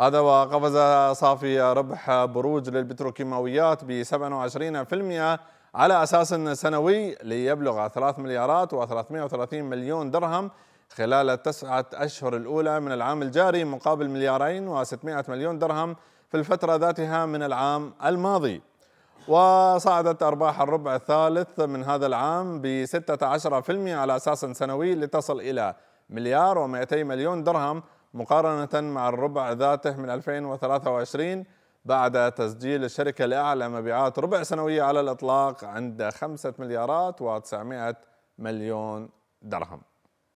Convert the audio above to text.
هذا وقفز صافي ربح بروج للبتروكيماويات ب 27% على أساس سنوي ليبلغ 3 مليارات و330 مليون درهم خلال التسعة أشهر الأولى من العام الجاري مقابل مليارين و600 مليون درهم في الفترة ذاتها من العام الماضي وصعدت أرباح الربع الثالث من هذا العام ب 16% على أساس سنوي لتصل إلى مليار و200 مليون درهم مقارنة مع الربع ذاته من 2023 بعد تسجيل الشركة لأعلى مبيعات ربع سنوية على الإطلاق عند 5 مليارات و900 مليون درهم